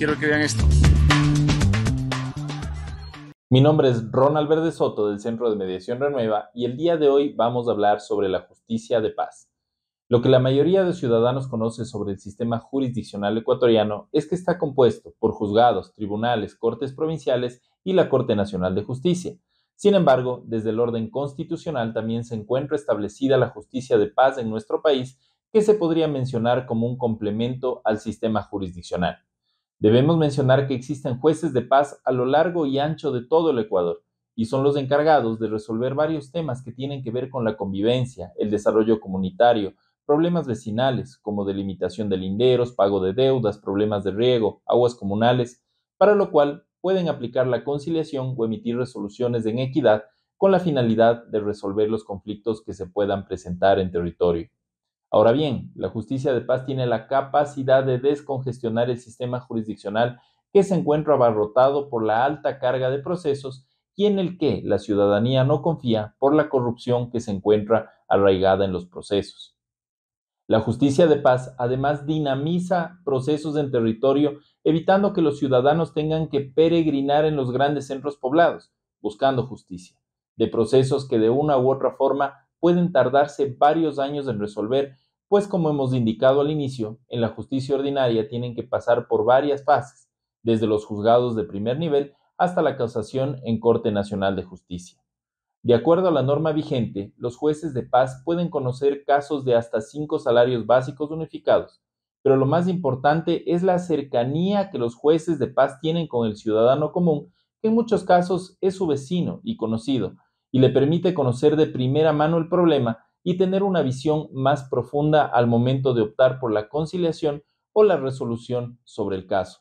quiero que vean esto. Mi nombre es Ronald Verde Soto del Centro de Mediación Renueva y el día de hoy vamos a hablar sobre la justicia de paz. Lo que la mayoría de ciudadanos conoce sobre el sistema jurisdiccional ecuatoriano es que está compuesto por juzgados, tribunales, cortes provinciales y la Corte Nacional de Justicia. Sin embargo, desde el orden constitucional también se encuentra establecida la justicia de paz en nuestro país, que se podría mencionar como un complemento al sistema jurisdiccional. Debemos mencionar que existen jueces de paz a lo largo y ancho de todo el Ecuador y son los encargados de resolver varios temas que tienen que ver con la convivencia, el desarrollo comunitario, problemas vecinales como delimitación de linderos, pago de deudas, problemas de riego, aguas comunales, para lo cual pueden aplicar la conciliación o emitir resoluciones en equidad con la finalidad de resolver los conflictos que se puedan presentar en territorio. Ahora bien, la justicia de paz tiene la capacidad de descongestionar el sistema jurisdiccional que se encuentra abarrotado por la alta carga de procesos y en el que la ciudadanía no confía por la corrupción que se encuentra arraigada en los procesos. La justicia de paz además dinamiza procesos en territorio, evitando que los ciudadanos tengan que peregrinar en los grandes centros poblados, buscando justicia, de procesos que de una u otra forma pueden tardarse varios años en resolver, pues como hemos indicado al inicio, en la justicia ordinaria tienen que pasar por varias fases, desde los juzgados de primer nivel hasta la causación en Corte Nacional de Justicia. De acuerdo a la norma vigente, los jueces de paz pueden conocer casos de hasta cinco salarios básicos unificados, pero lo más importante es la cercanía que los jueces de paz tienen con el ciudadano común, que en muchos casos es su vecino y conocido, y le permite conocer de primera mano el problema y tener una visión más profunda al momento de optar por la conciliación o la resolución sobre el caso.